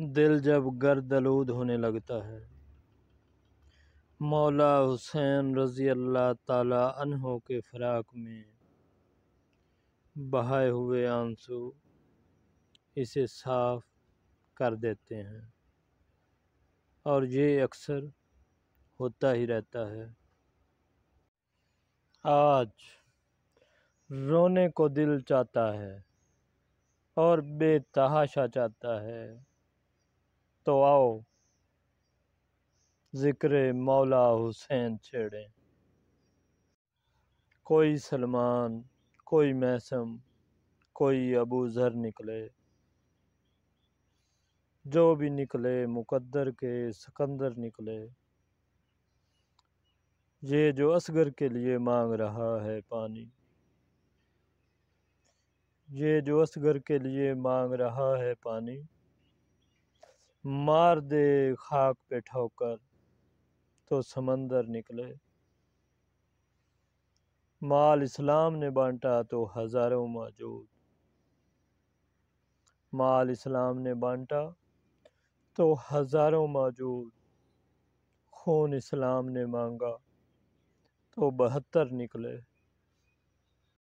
दिल जब गर्दलूद होने लगता है मौला हुसैन रज़ी अल्लाह तहों के फ़राक में बहाए हुए आंसू इसे साफ कर देते हैं और ये अक्सर होता ही रहता है आज रोने को दिल चाहता है और बेतहाशा चाहता है तो आओ ज़िक्र मौला हुसैन छेड़े कोई सलमान कोई मैसम कोई अबू ज़र निकले जो भी निकले मुकद्दर के सिकंदर निकले ये जो असगर के लिए मांग रहा है पानी ये जो असगर के लिए मांग रहा है पानी मार दे खाक पे ठोकर तो समंदर निकले माल इस्लाम ने बांटा तो हज़ारों मौजूद माल इस्लाम ने बांटा तो हज़ारों मौजूद खून इस्लाम ने मांगा तो बहत्तर निकले